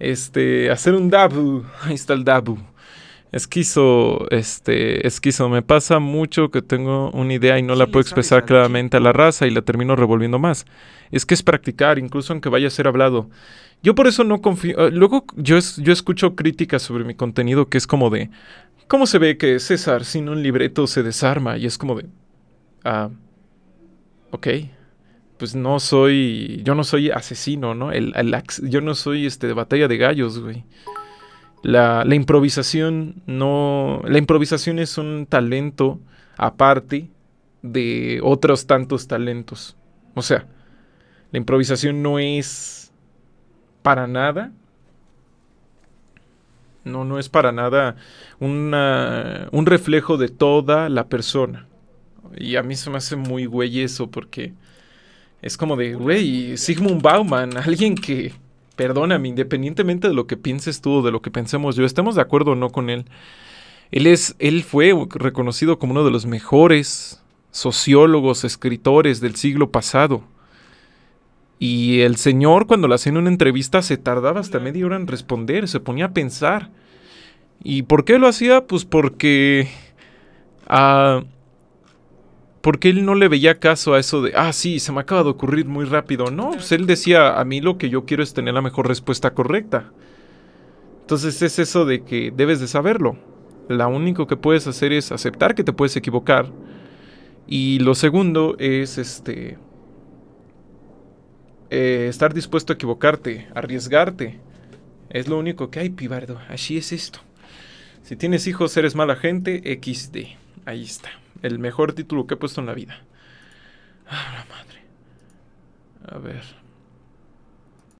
este, hacer un dabu. Ahí está el dabu. Esquizo, este, esquizo, me pasa mucho que tengo una idea y no la puedo expresar claramente a la raza y la termino revolviendo más. Es que es practicar, incluso aunque vaya a ser hablado. Yo por eso no confío. Eh, luego yo, yo escucho críticas sobre mi contenido que es como de, ¿cómo se ve que César sin un libreto se desarma? Y es como de, ah, ok pues no soy, yo no soy asesino, ¿no? El, yo no soy este de batalla de gallos, güey. La, la, improvisación no, la improvisación es un talento aparte de otros tantos talentos. O sea, la improvisación no es para nada. No, no es para nada una, un reflejo de toda la persona. Y a mí se me hace muy güey eso porque es como de, güey, Sigmund Bauman, alguien que, perdóname, independientemente de lo que pienses tú o de lo que pensemos yo, estemos de acuerdo o no con él. Él, es, él fue reconocido como uno de los mejores sociólogos, escritores del siglo pasado. Y el señor, cuando le hacía una entrevista, se tardaba hasta media hora en responder, se ponía a pensar. ¿Y por qué lo hacía? Pues porque ah, porque él no le veía caso a eso de, ah, sí, se me acaba de ocurrir muy rápido. No, pues él decía, a mí lo que yo quiero es tener la mejor respuesta correcta. Entonces es eso de que debes de saberlo. La único que puedes hacer es aceptar que te puedes equivocar. Y lo segundo es este... Eh, estar dispuesto a equivocarte, arriesgarte. Es lo único que hay, pibardo. Así es esto. Si tienes hijos, eres mala gente, XD. Ahí está el mejor título que he puesto en la vida. Ah, la madre. A ver.